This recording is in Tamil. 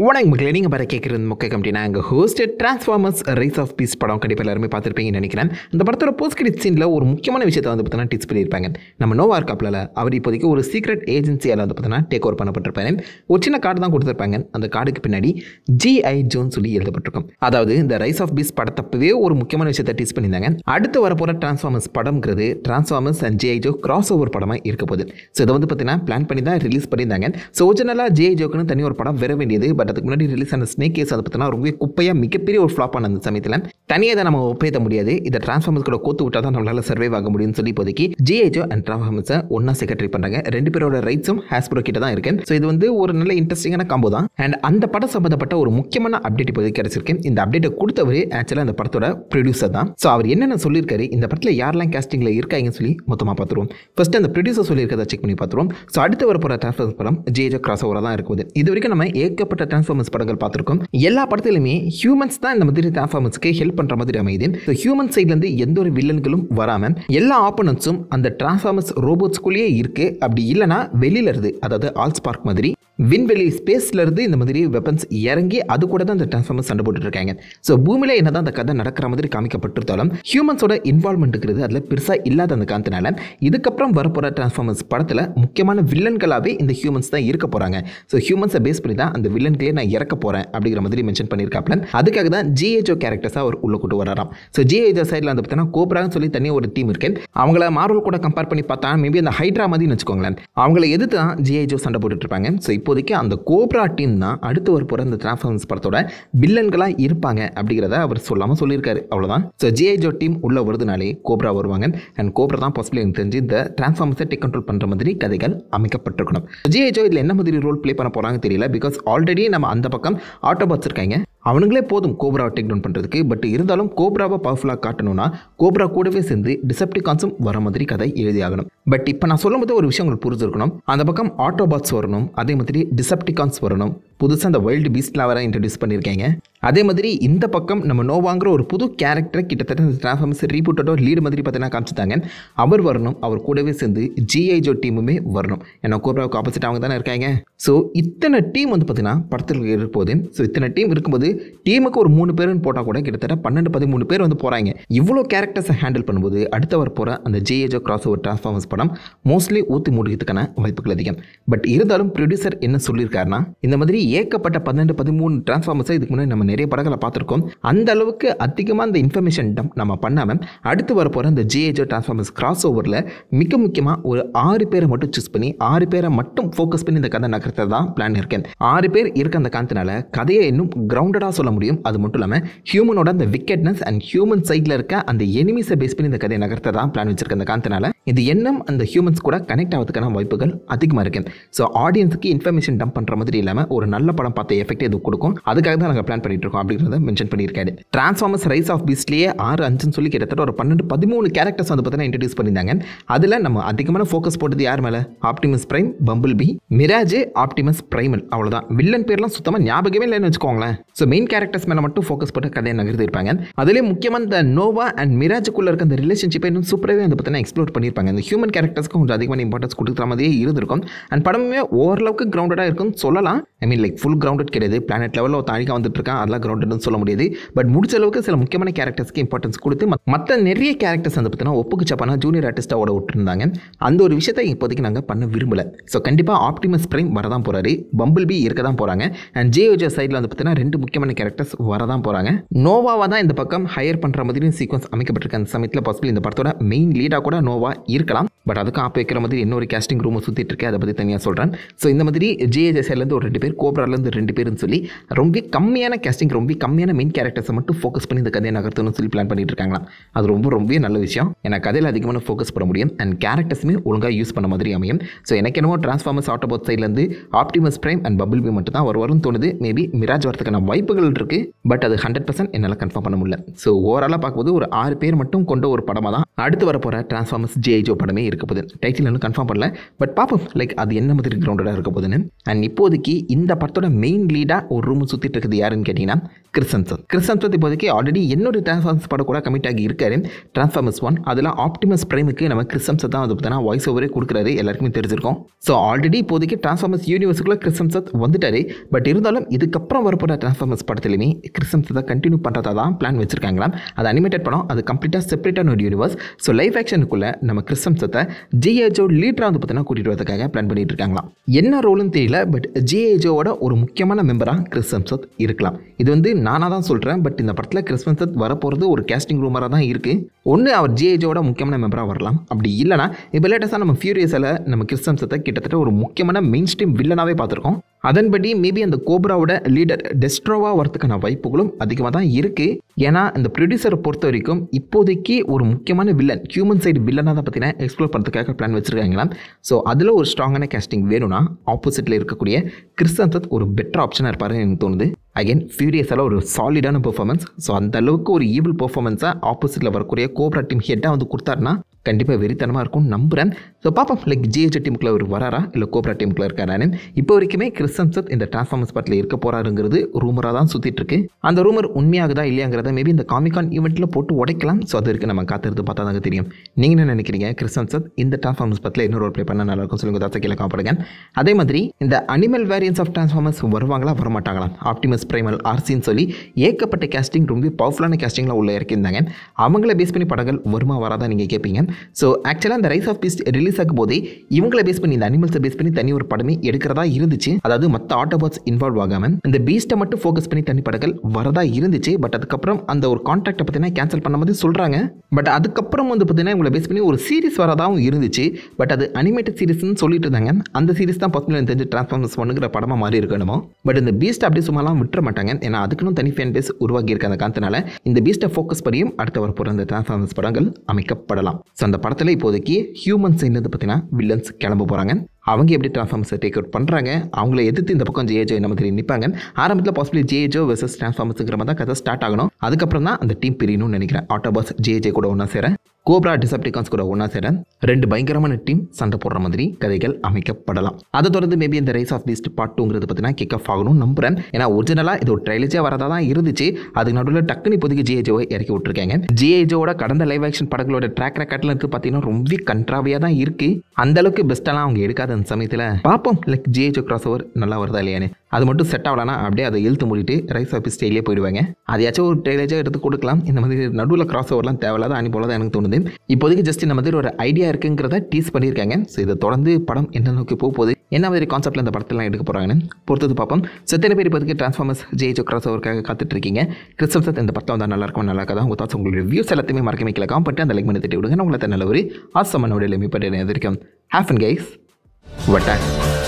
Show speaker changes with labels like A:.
A: வணக்கம் மக்களே நீங்கள் வர கேட்குறது முக்கிய கம்பெனி நாங்கள் host Transformers rise of beasts படம் கண்டிப்பாக எல்லாருமே பார்த்துருப்பீங்கன்னு நினைக்கிறேன் இந்த படத்தோட போஸ்ட் கிரெடிட் சீனில் ஒரு முக்கியமான விஷயத்தை வந்து பார்த்தீங்கன்னா டிச் பண்ணியிருப்பாங்க நம்ம நோவா இருக்காப்ல அவர் இப்போதைக்கு ஒரு சீக்ரெட் ஏஜென்சியால் வந்து பார்த்தீங்கன்னா டேக் ஓவர் பண்ணப்பட்டிருப்பாங்க ஒரு சின்ன கார்டு தான் கொடுத்துருப்பாங்க அந்த கார்டுக்கு பின்னாடி ஜிஐ ஜோன் சொல்லி எழுதப்பட்டிருக்கும் அதாவது இந்த ரைஸ் ஆஃப் பீஸ் படத்தப்பவே ஒரு முக்கியமான விஷயத்தை டீச் பண்ணியிருந்தாங்க அடுத்து வரப்போகிற ட்ரான்ஸ்ஃபார்மர்ஸ் படம்ங்கிறது Transformers and GI Joe cross over படமாக இருக்க போகுது ஸோ இதை வந்து பார்த்தீங்கன்னா பிளான் பண்ணி தான் ரிலீஸ் பண்ணியிருந்தாங்க ஸோ ஒரிஜினலாக ஜிஐ ஜோக்குன்னு தனி ஒரு படம் வர வேண்டியது பண்ணுறதுக்கு அதுக்கு முன்னாடி ரிலீஸ் ஆன ஸ்னேக் கேஸ் அதை பற்றினா ரொம்ப குப்பையாக மிகப்பெரிய ஒரு ஃப்ளாப் ஆன அந்த சமயத்தில் தனியாக தான் நம்ம ஒப்பேற்ற முடியாது இதை டிரான்ஸ்ஃபார்மர்ஸ் கூட கோத்து விட்டால் தான் நம்மளால் சர்வைவ் ஆக முடியும்னு சொல்லி போதைக்கு ஜிஹெச்ஓ அண்ட் டிரான்ஸ்ஃபார்மர்ஸை ஒன்றா செக்ரட்டரி பண்ணுறாங்க ரெண்டு பேரோட ரைட்ஸும் ஹாஸ்புரோ கிட்ட தான் இருக்குது ஸோ இது வந்து ஒரு நல்ல இன்ட்ரெஸ்டிங்கான காம்போ தான் அண்ட் அந்த படம் சம்மந்தப்பட்ட ஒரு முக்கியமான அப்டேட் இப்போதைக்கு கிடச்சிருக்கு இந்த அப்டேட்டை கொடுத்தவர் ஆக்சுவலாக அந்த படத்தோட ப்ரொடியூசர் தான் ஸோ அவர் என்னென்ன சொல்லியிருக்காரு இந்த படத்தில் யாரெல்லாம் கேஸ்டிங்கில் இருக்காங்கன்னு சொல்லி மொத்தமாக பார்த்துருவோம் ஃபஸ்ட்டு அந்த ப்ரொடியூசர் சொல்லியிருக்கதை செக் பண்ணி பார்த்துருவோம் ஸோ அடுத்து வர போகிற டிரான்ஸ்ஃபார்மர்ஸ் படம் ஜேஜோ கிராஸ் ஓவராக தான் இருக்குது இது வரைக்கும் நம்ம ஏகப்பட்ட டிரான்ஸ்ஃபார்மர்ஸ் படங்கள் பார்த்துருக்கோம் எல்லா படத்திலுமே ஹியூமன்ஸ் தான் இந்த மாதிரி டிரான்ஸ்ஃபார்மர்ஸ்க்கு ஹெல்ப் பண்ணுற மாதிரி அமையுது ஸோ ஹியூமன் சைட்லேருந்து எந்த ஒரு வில்லன்களும் வராமல் எல்லா ஆப்போனன்ஸும் அந்த டிரான்ஸ்ஃபார்மர்ஸ் ரோபோட்ஸ்குள்ளேயே இருக்குது அப்படி இல்லைனா வெளியில் இருந்து அதாவது ஆல்ஸ் பார்க் மாதிரி விண்வெளி ஸ்பேஸ்லேருந்து இந்த மாதிரி வெப்பன்ஸ் இறங்கி அது கூட தான் இந்த ட்ரான்ஸ்ஃபார்மர் சண்டை போட்டுருக்காங்க ஸோ பூமியில் என்ன தான் அந்த கதை நடக்கிற மாதிரி காமிக்கப்பட்டிருந்தாலும் ஹியூமன்ஸோட இன்வால்மெண்ட் இருக்கிறது அதில் பெருசாக இல்லாத அந்த காரணத்தினால இதுக்கப்புறம் வரப்போகிற ட்ரான்ஸ்ஃபார்மர்ஸ் படத்தில் முக்கியமான வில்லன்களாகவே இந்த ஹியூமன்ஸ் தான் இருக்க போகிறாங்க ஸோ ஹியூமன்ஸை பேஸ் பண்ணி தான் அந்த வில்லன்களே நான் இறக்க போகிறேன் அப்படிங்கிற மாதிரி மென்ஷன் பண்ணியிருக்காப்ல அதுக்காக தான் ஜிஹெச்ஓ கேரக்டர்ஸாக அவர் உள்ளே கூட்டு வராராம் ஸோ ஜிஹெச்ஓ சைடில் வந்து பார்த்தீங்கன்னா கோப்ரான்னு சொல்லி தனியாக ஒரு டீம் இருக்கு அவங்கள மார்வல் கூட கம்பேர் பண்ணி பார்த்தா மேபி அந்த ஹைட்ரா மாதிரின்னு வச்சுக்கோங்களேன் அவங்கள எதிர்த்து தான் ஜிஹெச்ஓ சண்டை போட்டுட்ருப்பாங்க ஸோ இப்போ இப்போதைக்கு அந்த கோப்ரா டீம் தான் அடுத்து ஒரு புற அந்த டிரான்ஸ்ஃபார்மர்ஸ் படத்தோட வில்லன்களாக இருப்பாங்க அப்படிங்கிறத அவர் சொல்லாமல் சொல்லியிருக்காரு அவ்வளோதான் ஸோ ஜிஐ ஜோ டீம் உள்ளே வருதுனாலே கோப்ரா வருவாங்க அண்ட் கோப்ரா தான் பாசிபிள் எனக்கு தெரிஞ்சு இந்த டிரான்ஸ்ஃபார்மர்ஸை டேக் கண்ட்ரோல் பண்ணுற மாதிரி கதைகள் அமைக்கப்பட்டிருக்கணும் ஜிஐ ஜோ இதில் என்ன மாதிரி ரோல் ப்ளே பண்ண போகிறாங்கன்னு தெரியல பிகாஸ் ஆல்ரெடி நம்ம அந்த பக்கம் ஆட்டோபாட்ஸ் இருக்காங்க அவனுங்களே போதும் கோப்ராவை டேக் டவுன் பண்ணுறதுக்கு பட் இருந்தாலும் கோப்ராவை பவர்ஃபுல்லாக காட்டணும்னா கோப்ரா கூடவே சேர்ந்து டிசப்டிகான்ஸும் வர மாதிரி கதை எழுதியாகணும் பட் இப்போ நான் சொல்லும்போது ஒரு விஷயம் உங்களுக்கு புரிஞ்சிருக்கணும் அந்த பக்கம் ஆட்டோபாட்ஸ் வரணும் அதே மாதிரி டிசப்டிகான்ஸ் வரணும் புதுசாக அந்த வைல்டு பீஸ்ட்லாம் வர இன்ட்ரடியூஸ் பண்ணியிருக்கீங்க அதே மாதிரி இந்த பக்கம் நம்ம நோவாங்கிற ஒரு புது கேரக்டரை கிட்டத்தட்ட ட்ரான்ஸ்ஃபார்மர்ஸ் டிரான்ஸ்ஃபார்மர்ஸ் ரீபூட்டோட லீடு மாதிரி பார்த்தீங்கன்னா காமிச்சிட்டாங்க அவர் வரணும் அவர் கூடவே சேர்ந்து ஜிஐ ஜோ டீமுமே வரணும் ஏன்னா கோப்ராவுக்கு ஆப்போசிட் அவங்க தானே இருக்காங்க ஸோ இத்தனை டீம் வந்து பார்த்தீங்கன்னா படத்தில் இருப்போது ஸோ இத்தனை டீம் இருக்கும்போது டீமுக்கு ஒரு மூணு பேருன்னு போட்டால் கூட கிட்டத்தட்ட பன்னெண்டு பதிமூணு பேர் வந்து போகிறாங்க இவ்வளோ கேரக்டர்ஸை ஹேண்டில் பண்ணும்போது அடுத்த வர போகிற அந்த ஜிஏஜோ கிராஸ் ஓவர் ட்ரான்ஸ்ஃபார்மர்ஸ் படம் மோஸ்ட்லி ஊற்றி மூடுகிறதுக்கான வாய்ப்புகள் அதிகம் பட் இருந்தாலும் ப்ரொடியூசர் என்ன சொல்லியிருக்காருன்னா இந்த மாதிரி ஏக்கப்பட்ட பன்னெண்டு பதிமூணு டிரான்ஸ்ஃபார்மர்ஸை இதுக்கு முன்னாடி நம்ம நிறைய படங்களை பார்த்துருக்கோம் அந்த அளவுக்கு அதிகமாக அந்த இன்ஃபர்மேஷன் டம் நம்ம பண்ணாமல் அடுத்து வரப்போகிற அந்த ஜிஏஜோ டிரான்ஸ்ஃபார்மர்ஸ் கிராஸ் ஓவரில் மிக முக்கியமாக ஒரு ஆறு பேரை மட்டும் சூஸ் பண்ணி ஆறு பேரை மட்டும் ஃபோக்கஸ் பண்ணி இந்த கதை நகர்த்தை தான் பிளான் இருக்கேன் ஆறு பேர் இருக்க அந்த காரணத்தினால கதையை இன்னும் கிரவுண்டடாக சொல்ல முடியும் அது மட்டும் இல்லாமல் ஹியூமனோட அந்த விக்கெட்னஸ் அண்ட் ஹியூமன் சைடில் இருக்க அந்த எனிமிஸை பேஸ் பண்ணி இந்த கதையை நகர்த்த தான் பிளான் வச்சிருக்க அந்த காரணத்தினால இந்த எண்ணம் அந்த ஹியூமன்ஸ் கூட கனெக்ட் ஆகிறதுக்கான வாய்ப்புகள் அதிகமாக இருக்குது ஸோ ஆடியன்ஸுக்கு இன்ஃபர்மேஷன் டம்ப் பண்ணுற மாதிரி இல்லாமல் ஒரு நல்ல படம் பார்த்த எஃபெக்ட் இது கொடுக்கும் அதுக்காக தான் நாங்கள் பிளான் பண்ணிட்டு இருக்கோம் அப்படிங்கிறத மென்ஷன் பண்ணியிருக்காரு டிரான்ஸ்ஃபார்மர்ஸ் ரைஸ் ஆஃப் பீஸ்ட்லேயே ஆறு அஞ்சுன்னு சொல்லி கிட்டத்தட்ட ஒரு பன்னெண்டு பதிமூணு கேரக்டர்ஸ் வந்து பார்த்தீங்கன்னா இன்ட்ரடியூஸ் பண்ணியிருந்தாங்க அதில் நம்ம அதிகமான ஃபோக்கஸ் போட்டது யார் மேலே Optimus Prime Bumblebee Mirage Optimus Primal அவ்வளோதான் வில்லன் பேர்லாம் சுத்தமாக ஞாபகமே இல்லைன்னு வச்சுக்கோங்களேன் ஸோ மெயின் கேரக்டர்ஸ் மேலே மட்டும் ஃபோக்கஸ் போட்டு கதையை நகர்த்திருப்பாங்க அதிலே முக்கியமாக இந்த நோவா அண்ட் மிராஜுக்குள்ளே இருக்க அந்த ரிலேஷன்ஷிப்பை இன்னும் சூப்பராகவே வந்து பார்த்தீங்கன்னா எக்ஸ்ப்ளோர் பண்ணி பண்ணியிருப்பாங்க இந்த ஹியூமன் கேரக்டர்ஸ்க்கு கொஞ்சம் அதிகமான இம்பார்ட்டன்ஸ் கொடுக்குற மாதிரியே இருந்திருக்கும் அண்ட் படமே ஓரளவுக்கு கிரௌண்டடாக இருக்கும் சொல்லலாம் ஐ மீன் லைக் ஃபுல் கிரௌண்டட் கிடையாது பிளானட் லெவலில் ஒரு தாழ்க்கா வந்துட்டு இருக்கான் அதெல்லாம் கிரவுண்டட்னு சொல்ல முடியாது பட் முடிச்ச அளவுக்கு சில முக்கியமான கேரக்டர்ஸ்க்கு இம்பார்ட்டன்ஸ் கொடுத்து மற்ற நிறைய கேரக்டர்ஸ் வந்து பார்த்தீங்கன்னா ஒப்புக்கு சப்பானா ஜூனியர் ஆர்டிஸ்ட்டாக ஓட விட்டுருந்தாங்க அந்த ஒரு விஷயத்தை இப்போதைக்கு நாங்கள் பண்ண விரும்பலை ஸோ கண்டிப்பாக ஆப்டிமஸ் பிரைம் வரதான் போகிறாரு பம்பிள் பி இருக்க தான் போகிறாங்க அண்ட் ஓஜா சைடில் வந்து பார்த்தீங்கன்னா ரெண்டு முக்கியமான கேரக்டர்ஸ் வரதான் போகிறாங்க நோவாவாக தான் இந்த பக்கம் ஹையர் பண்ணுற மாதிரியும் சீக்வன்ஸ் அமைக்கப்பட்டிருக்க அந்த சமயத்தில் பாசிபிள் இந்த படத்தோட மெயின் லீடாக கூட நோவா இருக்கலாம் பட் அதுக்கு ஆப் வைக்கிற மாதிரி இன்னொரு கேஸ்டிங் ரூம் சுற்றிட்டு இருக்கேன் அதை பற்றி தனியாக சொல்கிறேன் ஸோ இந்த மாதிரி ஜேஜேசிலேருந்து ஒரு ரெண்டு பேர் கோப்ராலேருந்து ரெண்டு பேர்னு சொல்லி ரொம்ப கம்மியான கேஸ்டிங் ரொம்ப கம்மியான மெயின் கேரக்டர்ஸை மட்டும் ஃபோக்கஸ் பண்ணி இந்த கதையை நகர்த்தணும்னு சொல்லி பிளான் பண்ணிட்டு இருக்காங்களா அது ரொம்ப ரொம்ப நல்ல விஷயம் ஏன்னா கதையில் அதிகமான ஃபோக்கஸ் பண்ண முடியும் அண்ட் கேரக்டர்ஸுமே ஒழுங்காக யூஸ் பண்ண மாதிரி அமையும் ஸோ எனக்கு என்னமோ டிரான்ஸ்ஃபார்மர்ஸ் ஆட்டோபோட் சைட்லேருந்து Optimus Prime and Bumblebee மட்டும் தான் வரும் தோணுது மேபி மிராஜ் வரதுக்கான வாய்ப்புகள் இருக்குது பட் அது ஹண்ட்ரட் பர்சன்ட் என்னால் கன்ஃபார்ம் பண்ண முடியல ஸோ ஓவராலாக பார்க்கும்போது ஒரு ஆறு பேர் மட்டும் கொண்ட ஒரு படமாக தான் அடுத்து வர போகிற டிரான்ஸ்ஃபார்மர்ஸ் ஜே ஜிஐஜோ படமே இருக்க போது டைட்டில் இன்னும் கன்ஃபார்ம் பண்ணல பட் பார்ப்போம் லைக் அது என்ன மாதிரி கிரௌண்டடாக இருக்க போதுன்னு அண்ட் இப்போதைக்கு இந்த படத்தோட மெயின் லீடாக ஒரு ரூம் சுற்றிட்டு இருக்குது யாருன்னு கேட்டிங்கன்னா கிறிஸ்தன் கிறிஸ்தன்சத் இப்போதைக்கு ஆல்ரெடி என்னோட டிரான்ஸ்ஃபார்மர்ஸ் படம் கூட கமிட் ஆகி இருக்காரு டிரான்ஸ்ஃபார்மர்ஸ் ஒன் அதில் ஆப்டிமஸ் பிரைமுக்கு நம்ம சத் தான் அது பார்த்தா வாய்ஸ் ஓவரே கொடுக்குறாரு எல்லாருக்குமே தெரிஞ்சிருக்கும் ஸோ ஆல்ரெடி இப்போதைக்கு டிரான்ஸ்ஃபார்மர்ஸ் யூனிவர்ஸுக்குள்ளே சத் வந்துட்டாரு பட் இருந்தாலும் இதுக்கப்புறம் வரப்போகிற டிரான்ஸ்ஃபார்மர்ஸ் படத்துலையுமே சத்தை கண்டினியூ பண்ணுறதா தான் பிளான் வச்சிருக்காங்களாம் அது அனிமேட்டட் படம் அது கம்ப்ளீட்டாக செப்பரேட்டான ஒரு யூனிவர்ஸ் ஸோ லைஃப் ஆக்ஷனுக்குள்ளே நம்ம நம்ம கிறிஸ்டம்ஸத்தை ஜிஏஜோ லீடராக வந்து பார்த்தீங்கன்னா கூட்டிகிட்டு வரதுக்காக பிளான் பண்ணிட்டு இருக்காங்களாம் என்ன ரோல்னு தெரியல பட் ஜிஏஜோவோட ஒரு முக்கியமான மெம்பராக கிறிஸ்டம்ஸத் இருக்கலாம் இது வந்து நானாக தான் சொல்கிறேன் பட் இந்த படத்தில் கிறிஸ்டம்ஸத் வரப்போகிறது ஒரு கேஸ்டிங் ரூமராக தான் இருக்குது ஒன்று அவர் ஜேஏஜோட முக்கியமான மெம்பராக வரலாம் அப்படி இல்லைனா இப்போ லேட்டஸ்ட்டாக நம்ம ஃபியூரியஸில் நம்ம கிறிஸ்டம்ஸத்தை கிட்டத்தட்ட ஒரு முக்கியமான மெயின் ஸ்ட்ரீம் வில்லனாகவே பார்த்துருக்கோம் அதன்படி மேபி அந்த கோப்ராவோட லீடர் டெஸ்ட்ரோவாக வரத்துக்கான வாய்ப்புகளும் அதிகமாக தான் இருக்குது ஏன்னா இந்த ப்ரொடியூசரை பொறுத்த வரைக்கும் இப்போதைக்கு ஒரு முக்கியமான வில்லன் ஹியூமன் சைடு வில்லனாக தான் பார்த்தீங்கன்னா எக்ஸ்ப்ளோர் பண்ணுறதுக்காக பிளான் வச்சுருக்காங்களா ஸோ அதில் ஒரு ஸ்ட்ராங்கான கேஸ்டிங் வேணும்னா ஆப்போசிட்டில் இருக்கக்கூடிய கிறிஸ்தந்தத் ஒரு பெட்டர் ஆப்ஷனாக இருப்பாருன்னு எனக்கு தோணுது அகைன் ஃபியூரியஸால் ஒரு சாலிடான பெர்ஃபார்மன்ஸ் ஸோ அந்த அளவுக்கு ஒரு ஈபிள் பெர்ஃபார்மன்ஸாக ஆப்போசிட்டில் வரக்கூடிய கோப்ரா டீம் ஹெட்டாக வந்து கொடுத்தாருன்னா கண்டிப்பாக வெறித்தனமாக இருக்கும் நம்புகிறேன் ஸோ பாப்பம் லைக் ஜிஹெச் டீமுக்குள்ள ஒரு வராரா இல்லை கோப்ரா டீமுக்குள்ள நான் இப்போ வரைக்குமே சத் இந்த டிரான்ஸ்ஃபார்மர் பாட்டில் இருக்க போகிறாருங்கிறது ரூமராக தான் சுற்றிட்டு இருக்கு அந்த ரூமர் உண்மையாகுதா இல்லையாங்கிறத மேபி இந்த காமிகான் ஈவெண்ட்டில் போட்டு உடைக்கலாம் ஸோ அது இருக்குது நம்ம காத்திருந்து பார்த்தா தாங்க தெரியும் நீங்கள் என்ன நினைக்கிறீங்க சத் இந்த டிரான்ஸ்ஃபார்மர் ஸ்பாட்டில் இன்னொரு ரோல் ப்ளே பண்ண நல்லா இருக்கும் சொல்லுங்க தாத்தா கீழே காப்பாடுங்க அதே மாதிரி இந்த அனிமல் வேரியன்ஸ் ஆஃப் டிரான்ஸ்ஃபார்மர்ஸ் வருவாங்களா வரமாட்டாங்களா ஆப்டிமஸ் ஆர்எஸ் பிரைமல் ஆர்சின்னு சொல்லி ஏகப்பட்ட கேஸ்டிங் ரொம்ப பவர்ஃபுல்லான கேஸ்டிங்லாம் உள்ளே இறக்கியிருந்தாங்க அவங்கள பேஸ் பண்ணி படங்கள் வருமா வராதா நீங்கள் கேட்பீங்க ஸோ ஆக்சுவலாக அந்த ரைஸ் ஆஃப் பீஸ்ட் ரிலீஸ் ஆகும் போதே இவங்களை பேஸ் பண்ணி இந்த அனிமல்ஸை பேஸ் பண்ணி தனி ஒரு படமே எடுக்கிறதா இருந்துச்சு அதாவது மற்ற ஆட்டோபாட்ஸ் இன்வால்வ் ஆகாமல் இந்த பீஸ்ட்டை மட்டும் ஃபோக்கஸ் பண்ணி தனி படங்கள் வரதா இருந்துச்சு பட் அதுக்கப்புறம் அந்த ஒரு கான்ட்ராக்டை பற்றினா கேன்சல் பண்ண மாதிரி சொல்கிறாங்க பட் அதுக்கப்புறம் வந்து பார்த்தீங்கன்னா இவங்களை பேஸ் பண்ணி ஒரு சீரிஸ் வரதாகவும் இருந்துச்சு பட் அது அனிமேட்டட் சீரிஸ்னு சொல்லிட்டு இருந்தாங்க அந்த சீரிஸ் தான் பத்து மில்லியன் தெரிஞ்சு டிரான்ஸ்ஃபார்மர்ஸ் பண்ணுங்கிற படமாக மாறி இருக்கணுமோ பட் இந்த பீஸ்ட் அப்படியே சும்மாலாம் விட்டுற மாட்டாங்க ஏன்னா அதுக்குன்னு தனி ஃபேன் பேஸ் உருவாகி அந்த காரணத்தினால இந்த பீஸ்ட்டை ஃபோக்கஸ் பண்ணியும் அடுத்த வர போகிற அந்த டிரான்ஸ்ஃபார்மர்ஸ் படங்கள் அமைக்கப்படலாம் ஸோ அந்த படத்தில் இப்போதைக்கு ஹியூமன் சைட்லேருந்து பார்த்தீங்கன்னா வில்லன்ஸ் கிளம்ப போகிறாங்க அவங்க எப்படி டிரான்ஸ்ஃபார்மர்ஸை டேக் அவுட் பண்ணுறாங்க அவங்கள எதிர்த்து இந்த பக்கம் ஜேஜோ நம்ம தெரியும் நிற்பாங்க ஆரம்பத்தில் பாசிபிளி ஜேஜோ வெர்சஸ் டிரான்ஸ்ஃபார்மர்ஸுங்கிற மாதிரி தான் கதை ஸ்டார்ட் ஆகணும் அதுக்கப்புறம் தான் அந்த டீம் பிரியணும்னு நினைக்கிறேன் ஆட்டோபாஸ் ஜேஜே கூட ஒன்றா சேர கோப்ரா டிசப்டிகான்ஸ் கூட ஒன்றா சேர ரெண்டு பயங்கரமான டீம் சண்டை போடுற மாதிரி கதைகள் அமைக்கப்படலாம் அதை தொடர்ந்து மேபி இந்த ரைஸ் ஆஃப் பீஸ்ட் பாட்டுங்கிறது பார்த்தீங்கன்னா கிக் ஆஃப் ஆகணும்னு நம்புறேன் ஏன்னா ஒரிஜினலாக இது ஒரு ட்ரைலஜியாக வரதா தான் இருந்துச்சு அதுக்கு நடுவில் டக்குனு இப்போதைக்கு ஜிஏஜோவை இறக்கி விட்டுருக்காங்க ஜிஏஜோட கடந்த லைவ் ஆக்ஷன் படங்களோட ட்ராக் ரெக்கார்ட்லாம் இருக்கு பார்த்தீங்கன்னா ரொம்ப கன்ட்ராவியாக தான் இருக்குது அந்தளவுக்கு பெஸ்ட்டெல்லாம் அவங்க எடுக்காத அந்த சமயத்தில் பார்ப்போம் லைக் ஜிஏஜோ கிராஸ் ஓவர் நல்லா வருதா இல்லையானு அது மட்டும் செட் ஆகலனா அப்படியே அதை இழுத்து மூடிட்டு ரைஸ் ஆஃபீஸ் ஸ்டைலே போயிடுவாங்க அதையாச்சும் ஒரு டெய்லேஜாக எடுத்து கொடுக்கலாம் இந்த மாதிரி நடுவில் கிராஸ் ஓவர்லாம் தேவையில்லாத போல தான் எனக்கு தோணுது இப்போதைக்கு ஜஸ்ட் இந்த மாதிரி ஒரு ஐடியா இருக்குங்கிறத டீஸ் பண்ணியிருக்காங்க ஸோ இதை தொடர்ந்து படம் என்ன நோக்கி போக போகுது என்ன மாதிரி கான்செப்ட்டில் இந்த படத்தெல்லாம் எடுக்க போகிறாங்கன்னு பொறுத்தது பார்ப்போம் செத்தனை பேர் இப்போதைக்கு ட்ரான்ஸ்ஃபார்மர்ஸ் ஜெயிச்சோ கிராஸ் ஓவருக்காக காத்துட்டு இருக்கீங்க சத் இந்த படத்தில் வந்தால் நல்லாயிருக்கும் நல்லா கதா உங்கள் தாட்ஸ் உங்களுடைய வியூஸ் எல்லாத்தையுமே மறக்க வைக்கல காம்பட்டு அந்த லைக் பண்ணி தட்டி விடுங்க உங்களுக்கு நல்ல ஒரு ஆசமான உடைய லிமிட் எதிர்க்கும் ஹாஃப் அண்ட் கைஸ் வட்டாக்